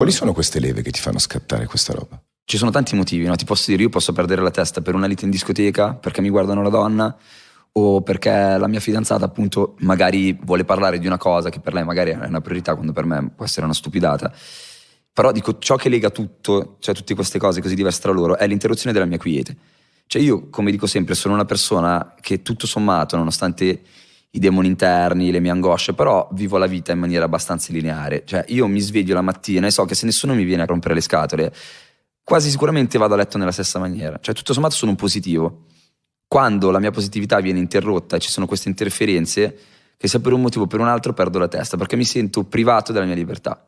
Quali sono queste leve che ti fanno scattare questa roba? Ci sono tanti motivi, no? ti posso dire, io posso perdere la testa per una lite in discoteca, perché mi guardano la donna o perché la mia fidanzata appunto magari vuole parlare di una cosa che per lei magari è una priorità quando per me può essere una stupidata. Però dico, ciò che lega tutto, cioè tutte queste cose così diverse tra loro, è l'interruzione della mia quiete. Cioè io, come dico sempre, sono una persona che tutto sommato, nonostante i demoni interni, le mie angosce, però vivo la vita in maniera abbastanza lineare. Cioè, io mi sveglio la mattina e so che se nessuno mi viene a rompere le scatole, quasi sicuramente vado a letto nella stessa maniera. Cioè, tutto sommato sono un positivo. Quando la mia positività viene interrotta e ci sono queste interferenze, che sia per un motivo o per un altro perdo la testa, perché mi sento privato della mia libertà.